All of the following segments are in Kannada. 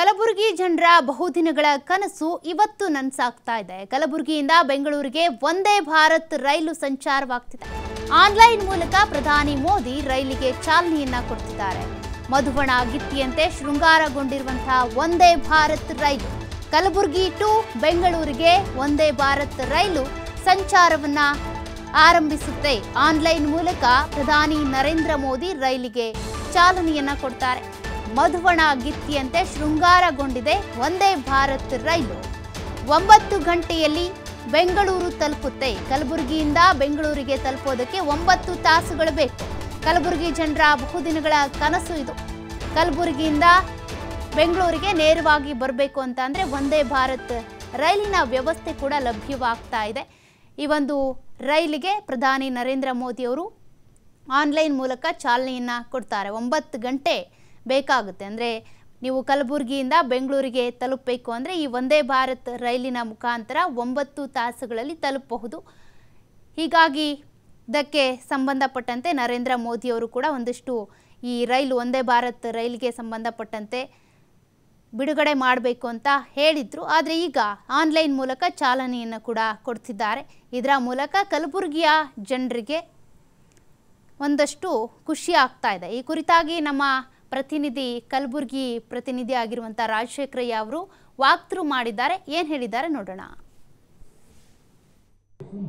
ಕಲಬುರಗಿ ಜನರ ಬಹುದಿನಗಳ ಕನಸು ಇವತ್ತು ನನ್ಸಾಗ್ತಾ ಇದೆ ಕಲಬುರಗಿಯಿಂದ ಬೆಂಗಳೂರಿಗೆ ಒಂದೇ ಭಾರತ್ ರೈಲು ಸಂಚಾರವಾಗ್ತಿದೆ ಆನ್ಲೈನ್ ಮೂಲಕ ಪ್ರಧಾನಿ ಮೋದಿ ರೈಲಿಗೆ ಚಾಲನೆಯನ್ನ ಕೊಡ್ತಿದ್ದಾರೆ ಮಧುಬಣ ಗಿತ್ತಿಯಂತೆ ಶೃಂಗಾರಗೊಂಡಿರುವಂತಹ ಒಂದೇ ಭಾರತ್ ರೈಲು ಕಲಬುರಗಿ ಟು ಬೆಂಗಳೂರಿಗೆ ಒಂದೇ ಭಾರತ್ ರೈಲು ಸಂಚಾರವನ್ನ ಆರಂಭಿಸುತ್ತೆ ಆನ್ಲೈನ್ ಮೂಲಕ ಪ್ರಧಾನಿ ನರೇಂದ್ರ ಮೋದಿ ರೈಲಿಗೆ ಚಾಲನೆಯನ್ನ ಕೊಡ್ತಾರೆ ಮಧುವಣ ಗಿತ್ತಿಯಂತೆ ಶೃಂಗಾರಗೊಂಡಿದೆ ಒಂದೇ ಭಾರತ್ ರೈಲು ಒಂಬತ್ತು ಗಂಟೆಯಲ್ಲಿ ಬೆಂಗಳೂರು ತಲುಪುತ್ತೆ ಕಲಬುರಗಿಯಿಂದ ಬೆಂಗಳೂರಿಗೆ ತಲುಪೋದಕ್ಕೆ ಒಂಬತ್ತು ತಾಸುಗಳು ಬೇಕು ಕಲಬುರಗಿ ಜನರ ಬಹುದಿನಗಳ ಕನಸು ಇದು ಕಲಬುರಗಿಯಿಂದ ಬೆಂಗಳೂರಿಗೆ ನೇರವಾಗಿ ಬರಬೇಕು ಅಂತ ಅಂದರೆ ಒಂದೇ ಭಾರತ್ ರೈಲಿನ ವ್ಯವಸ್ಥೆ ಕೂಡ ಲಭ್ಯವಾಗ್ತಾ ಇದೆ ಈ ಒಂದು ರೈಲಿಗೆ ಪ್ರಧಾನಿ ನರೇಂದ್ರ ಮೋದಿಯವರು ಆನ್ಲೈನ್ ಮೂಲಕ ಚಾಲನೆಯನ್ನು ಕೊಡ್ತಾರೆ ಒಂಬತ್ತು ಗಂಟೆ ಬೇಕಾಗುತ್ತೆ ಅಂದರೆ ನೀವು ಕಲಬುರಗಿಯಿಂದ ಬೆಂಗಳೂರಿಗೆ ತಲುಪಬೇಕು ಅಂದರೆ ಈ ವಂದೇ ಭಾರತ್ ರೈಲಿನ ಮುಖಾಂತರ ಒಂಬತ್ತು ತಾಸುಗಳಲ್ಲಿ ತಲುಪಬಹುದು ಹೀಗಾಗಿ ಇದಕ್ಕೆ ಸಂಬಂಧಪಟ್ಟಂತೆ ನರೇಂದ್ರ ಮೋದಿಯವರು ಕೂಡ ಒಂದಿಷ್ಟು ಈ ರೈಲು ಒಂದೇ ಭಾರತ್ ರೈಲಿಗೆ ಸಂಬಂಧಪಟ್ಟಂತೆ ಬಿಡುಗಡೆ ಮಾಡಬೇಕು ಅಂತ ಹೇಳಿದರು ಆದರೆ ಈಗ ಆನ್ಲೈನ್ ಮೂಲಕ ಚಾಲನೆಯನ್ನು ಕೂಡ ಕೊಡ್ತಿದ್ದಾರೆ ಇದರ ಮೂಲಕ ಕಲಬುರಗಿಯ ಜನರಿಗೆ ಒಂದಷ್ಟು ಖುಷಿ ಆಗ್ತಾ ಇದೆ ಈ ಕುರಿತಾಗಿ ನಮ್ಮ ಪ್ರತಿನಿಧಿ ಕಲಬುರಗಿ ಪ್ರತಿನಿಧಿ ಆಗಿರುವಂತಹ ರಾಜಶೇಖರಯ್ಯ ಅವರು ವಾಕ್ತೃ ಮಾಡಿದ್ದಾರೆ ಏನು ಹೇಳಿದ್ದಾರೆ ನೋಡೋಣ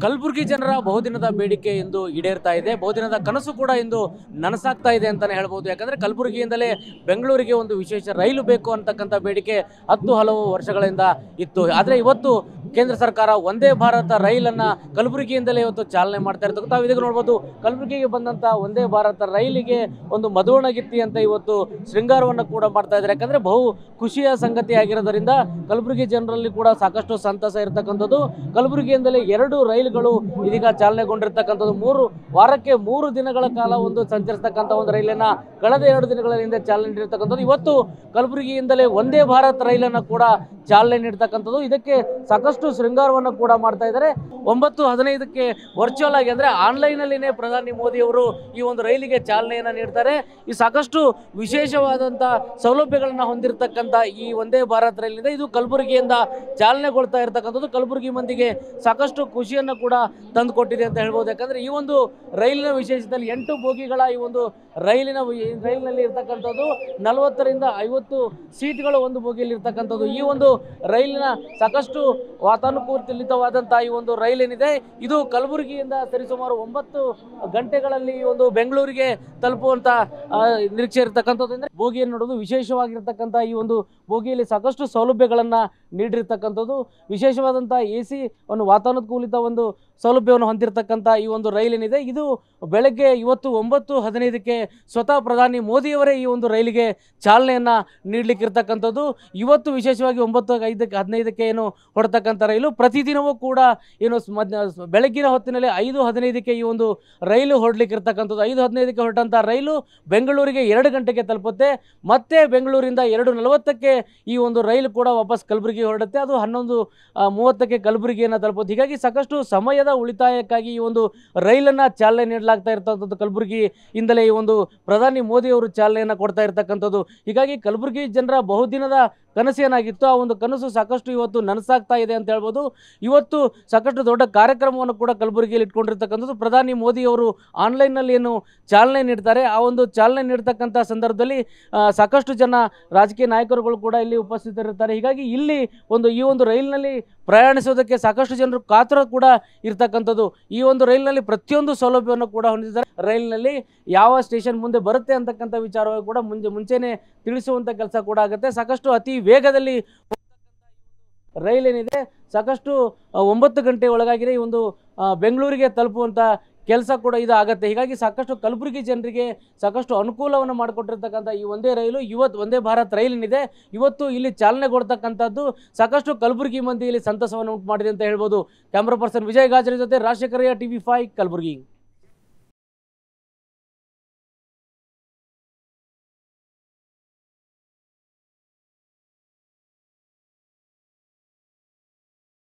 ಕಲಬುರಗಿ ಜನರ ಬಹುದಿನದ ಬೇಡಿಕೆ ಇಂದು ಈಡೇರ್ತಾ ಇದೆ ಬಹುದಿನದ ಕನಸು ಕೂಡ ಇಂದು ನನಸಾಗ್ತಾ ಇದೆ ಅಂತಲೇ ಹೇಳ್ಬೋದು ಯಾಕಂದ್ರೆ ಕಲಬುರಗಿಯಿಂದಲೇ ಬೆಂಗಳೂರಿಗೆ ಒಂದು ವಿಶೇಷ ರೈಲು ಬೇಕು ಅಂತಕ್ಕಂಥ ಬೇಡಿಕೆ ಹತ್ತು ಹಲವು ವರ್ಷಗಳಿಂದ ಇತ್ತು ಆದರೆ ಇವತ್ತು ಕೇಂದ್ರ ಸರ್ಕಾರ ಒಂದೇ ಭಾರತ ರೈಲನ್ನು ಕಲಬುರಗಿಯಿಂದಲೇ ಇವತ್ತು ಚಾಲನೆ ಮಾಡ್ತಾ ಇರ್ತಕ್ಕಂಥ ತಾವು ಇದಕ್ಕೆ ನೋಡ್ಬೋದು ಕಲಬುರಗಿಗೆ ಬಂದಂಥ ಒಂದೇ ಭಾರತ ರೈಲಿಗೆ ಒಂದು ಮಧುವಣಗಿತ್ತಿ ಅಂತ ಇವತ್ತು ಶೃಂಗಾರವನ್ನು ಕೂಡ ಮಾಡ್ತಾ ಇದ್ದಾರೆ ಯಾಕಂದರೆ ಬಹು ಖುಷಿಯ ಸಂಗತಿ ಆಗಿರೋದರಿಂದ ಕಲಬುರಗಿ ಜನರಲ್ಲಿ ಕೂಡ ಸಾಕಷ್ಟು ಸಂತಸ ಇರತಕ್ಕಂಥದ್ದು ಕಲಬುರಗಿಯಿಂದಲೇ ಎರಡು ರೈಲುಗಳು ಇದೀಗ ಚಾಲನೆಗೊಂಡಿರ್ತಕ್ಕಂಥದ್ದು ಮೂರು ವಾರಕ್ಕೆ ಮೂರು ದಿನಗಳ ಕಾಲ ಒಂದು ಸಂಚರಿಸತಕ್ಕಂಥ ಒಂದು ರೈಲನ್ನು ಕಳೆದ ಎರಡು ದಿನಗಳ ಹಿಂದೆ ಚಾಲನೆ ನೀಡಿರ್ತಕ್ಕಂಥದ್ದು ಇವತ್ತು ಕಲಬುರಗಿಯಿಂದಲೇ ಒಂದೇ ಭಾರತ್ ರೈಲನ್ನು ಕೂಡ ಚಾಲನೆ ನೀಡ್ತಕ್ಕಂಥದ್ದು ಇದಕ್ಕೆ ಸಾಕಷ್ಟು ಸಾಕಷ್ಟು ಶೃಂಗಾರವನ್ನು ಕೂಡ ಮಾಡ್ತಾ ಇದ್ದಾರೆ ಒಂಬತ್ತು ಹದಿನೈದಕ್ಕೆ ವರ್ಚುವಲ್ ಆಗಿ ಅಂದರೆ ಆನ್ಲೈನಲ್ಲಿನೇ ಪ್ರಧಾನಿ ಮೋದಿಯವರು ಈ ಒಂದು ರೈಲಿಗೆ ಚಾಲನೆಯನ್ನು ನೀಡ್ತಾರೆ ಈ ಸಾಕಷ್ಟು ವಿಶೇಷವಾದಂಥ ಸೌಲಭ್ಯಗಳನ್ನು ಹೊಂದಿರತಕ್ಕಂಥ ಈ ಒಂದೇ ಭಾರತ್ ರೈಲಿನಿಂದ ಇದು ಕಲಬುರಗಿಯಿಂದ ಚಾಲನೆಗೊಳ್ತಾ ಇರತಕ್ಕಂಥದ್ದು ಕಲಬುರಗಿ ಮಂದಿಗೆ ಸಾಕಷ್ಟು ಖುಷಿಯನ್ನು ಕೂಡ ತಂದುಕೊಟ್ಟಿದೆ ಅಂತ ಹೇಳ್ಬೋದು ಯಾಕಂದರೆ ಈ ಒಂದು ರೈಲಿನ ವಿಶೇಷದಲ್ಲಿ ಎಂಟು ಬೋಗಿಗಳ ಈ ಒಂದು ರೈಲಿನ ರೈಲಿನಲ್ಲಿ ಇರ್ತಕ್ಕಂಥದ್ದು ನಲವತ್ತರಿಂದ ಐವತ್ತು ಸೀಟ್ಗಳು ಒಂದು ಬೋಗಿಯಲ್ಲಿ ಇರ್ತಕ್ಕಂಥದ್ದು ಈ ಒಂದು ರೈಲಿನ ಸಾಕಷ್ಟು ವಾತಾನುಕೂಲಿತವಾದಂತಹ ಈ ಒಂದು ಏನಿದೆ ಇದು ಕಲಬುರಗಿಯಿಂದ ಸರಿಸುಮಾರು ಒಂಬತ್ತು ಗಂಟೆಗಳಲ್ಲಿ ಈ ಒಂದು ಬೆಂಗಳೂರಿಗೆ ತಲುಪುವಂತ ನಿರೀಕ್ಷೆ ಇರತಕ್ಕಂಥದ್ದು ಅಂದ್ರೆ ಬೋಗಿಯನ್ನು ನೋಡೋದು ವಿಶೇಷವಾಗಿರ್ತಕ್ಕಂಥ ಈ ಒಂದು ಬೋಗಿಯಲ್ಲಿ ಸಾಕಷ್ಟು ಸೌಲಭ್ಯಗಳನ್ನ ನೀಡಿರ್ತಕ್ಕಂಥದ್ದು ವಿಶೇಷವಾದಂತಹ ಎ ಸಿ ಒಂದು ವಾತಾನುಕೂಲಿತ ಒಂದು ಸೌಲಭ್ಯವನ್ನು ಹೊಂದಿರತಕ್ಕಂಥ ಈ ಒಂದು ಏನಿದೆ ಇದು ಬೆಳಗ್ಗೆ ಇವತ್ತು ಒಂಬತ್ತು ಹದಿನೈದಕ್ಕೆ ಸ್ವತಃ ಪ್ರಧಾನಿ ಮೋದಿಯವರೇ ಈ ಒಂದು ರೈಲಿಗೆ ಚಾಲನೆಯನ್ನು ನೀಡಲಿಕ್ಕಿರ್ತಕ್ಕಂಥದ್ದು ಇವತ್ತು ವಿಶೇಷವಾಗಿ ಒಂಬತ್ತು ಐದಕ್ಕೆ ಹದಿನೈದಕ್ಕೆ ಏನು ಹೊರತಕ್ಕಂಥ ರೈಲು ಪ್ರತಿದಿನವೂ ಕೂಡ ಏನು ಬೆಳಗಿನ ಹೊತ್ತಿನಲ್ಲಿ ಐದು ಹದಿನೈದಕ್ಕೆ ಈ ಒಂದು ರೈಲು ಹೊರಡ್ಲಿಕ್ಕೆ ಇರ್ತಕ್ಕಂಥದ್ದು ಐದು ಹದಿನೈದಕ್ಕೆ ಹೊರಟಂಥ ರೈಲು ಬೆಂಗಳೂರಿಗೆ ಎರಡು ಗಂಟೆಗೆ ತಲುಪುತ್ತೆ ಮತ್ತೆ ಬೆಂಗಳೂರಿಂದ ಎರಡು ನಲವತ್ತಕ್ಕೆ ಈ ಒಂದು ರೈಲು ಕೂಡ ವಾಪಸ್ ಕಲಬುರಗಿ ಹೊರಡುತ್ತೆ ಅದು ಹನ್ನೊಂದು ಮೂವತ್ತಕ್ಕೆ ಕಲಬುರಗಿಯನ್ನು ತಲುಪುತ್ತೆ ಹೀಗಾಗಿ ಸಾಕಷ್ಟು ಸಮಯದ ಉಳಿತಾಯಕ್ಕಾಗಿ ಈ ಒಂದು ರೈಲನ್ನು ಚಾಲನೆ ನೀಡಲಾಗ್ತಾ ಇರ್ತಕ್ಕಂಥದ್ದು ಇಂದಲೇ ಈ ಒಂದು ಪ್ರಧಾನಿ ಮೋದಿಯವರು ಚಾಲನೆಯನ್ನು ಕೊಡ್ತಾ ಇರ್ತಕ್ಕಂಥದ್ದು ಹೀಗಾಗಿ ಕಲಬುರಗಿ ಜನರ ಬಹುದಿನದ ಕನಸೇನಾಗಿತ್ತು ಆ ಒಂದು ಕನಸು ಸಾಕಷ್ಟು ಇವತ್ತು ನನಸಾಗ್ತಾ ಇದೆ ಅಂತ ಹೇಳ್ಬೋದು ಇವತ್ತು ಸಾಕಷ್ಟು ದೊಡ್ಡ ಕಾರ್ಯಕ್ರಮವನ್ನು ಕೂಡ ಕಲಬುರಗಿಯಲ್ಲಿ ಇಟ್ಕೊಂಡಿರ್ತಕ್ಕಂಥದ್ದು ಪ್ರಧಾನಿ ಮೋದಿ ಅವರು ಆನ್ಲೈನ್ನಲ್ಲಿ ಏನು ಚಾಲನೆ ನೀಡ್ತಾರೆ ಆ ಒಂದು ಚಾಲನೆ ನೀಡ್ತಕ್ಕಂಥ ಸಂದರ್ಭದಲ್ಲಿ ಸಾಕಷ್ಟು ಜನ ರಾಜಕೀಯ ನಾಯಕರುಗಳು ಕೂಡ ಇಲ್ಲಿ ಉಪಸ್ಥಿತರಿರ್ತಾರೆ ಹೀಗಾಗಿ ಇಲ್ಲಿ ಒಂದು ಈ ಒಂದು ರೈಲಿನಲ್ಲಿ ಪ್ರಯಾಣಿಸೋದಕ್ಕೆ ಸಾಕಷ್ಟು ಜನರು ಕಾತರ ಕೂಡ ಇರ್ತಕ್ಕಂಥದ್ದು ಈ ಒಂದು ರೈಲಿನಲ್ಲಿ ಪ್ರತಿಯೊಂದು ಸೌಲಭ್ಯವನ್ನು ಕೂಡ ಹೊಂದಿದ್ದಾರೆ ರೈಲಿನಲ್ಲಿ ಯಾವ ಸ್ಟೇಷನ್ ಮುಂದೆ ಬರುತ್ತೆ ಅಂತಕ್ಕಂಥ ವಿಚಾರವಾಗಿ ಕೂಡ ಮುಂಚೆ ಮುಂಚೆನೇ ತಿಳಿಸುವಂಥ ಕೆಲಸ ಕೂಡ ಆಗುತ್ತೆ ಸಾಕಷ್ಟು ಅತಿ ವೇಗದಲ್ಲಿ ರೈಲ್ ಏನಿದೆ ಸಾಕಷ್ಟು ಒಂಬತ್ತು ಗಂಟೆ ಒಳಗಾಗಿದೆ ಈ ಒಂದು ಬೆಂಗಳೂರಿಗೆ ತಲುಪುವಂಥ ಕೆಲಸ ಕೂಡ ಇದು ಆಗುತ್ತೆ ಹೀಗಾಗಿ ಸಾಕಷ್ಟು ಕಲಬುರಗಿ ಜನರಿಗೆ ಸಾಕಷ್ಟು ಅನುಕೂಲವನ್ನು ಮಾಡಿಕೊಟ್ಟಿರ್ತಕ್ಕಂಥ ಈ ಒಂದೇ ರೈಲು ಇವತ್ತು ಒಂದೇ ಭಾರತ್ ರೈಲಿನಿದೆ ಇವತ್ತು ಇಲ್ಲಿ ಕೊಡ್ತಕ್ಕಂಥದ್ದು ಸಾಕಷ್ಟು ಕಲಬುರಗಿ ಮಂದಿ ಇಲ್ಲಿ ಸಂತಸವನ್ನು ಉಂಟು ಮಾಡಿದೆ ಅಂತ ಹೇಳ್ಬೋದು ಕ್ಯಾಮ್ರಾ ಪರ್ಸನ್ ವಿಜಯ್ ಗಾಜರಿ ಜೊತೆ ರಾಜಶೇಖರಯ್ಯ ಟಿ ವಿ ಫೈ ಕಲಬುರಗಿ